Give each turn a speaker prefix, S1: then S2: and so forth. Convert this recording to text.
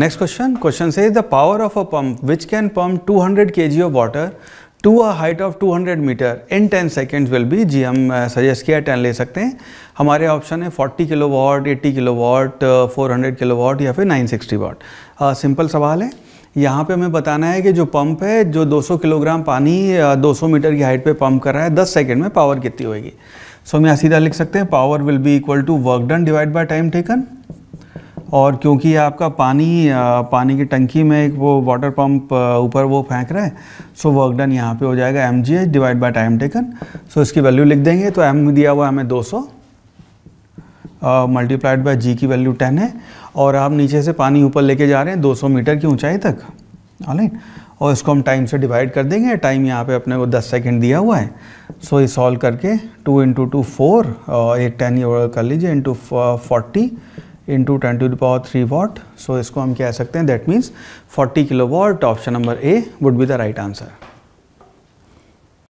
S1: next question question से is the power of a pump which can pump 200 G of water to a height of 200 metre in 10 seconds will be G हम suggest किया ten ले सकते हैं हमारे option है 40 kilo watt eighty kilo watt four hundred kilo watt या फिर 960 वाट simple सवाल है यहाँ पे हमें बताना है कि जो पंप है जो 200 किलोग्राम पानी 200 मीटर की हाइट पे पंप कर रहा है 10 सेकेंड में पावर कितनी होगी सो so, हम यहाँ सीधा लिख सकते हैं power will be equal to work done divide by time taken और क्योंकि आपका पानी पानी की टंकी में एक वो वाटर पंप ऊपर वो फेंक रहे हैं सो वर्क डन यहाँ पे हो जाएगा M G H divide by time taken so इसकी वैल्यू लिख देंगे तो एम दिया हुआ हमें 200 सौ मल्टीप्लाइड बाई जी की वैल्यू 10 है और आप नीचे से पानी ऊपर लेके जा रहे हैं 200 मीटर की ऊंचाई तक ऑलाइट और इसको हम टाइम से डिवाइड कर देंगे टाइम यहाँ पे अपने को 10 सेकंड दिया हुआ है सो ये सॉल्व करके 2 इंटू टू फोर एक टेन ये कर लीजिए into forty into ten two power three watt so इसको हम कह सकते हैं that means 40 kilo watt option number A would be the right answer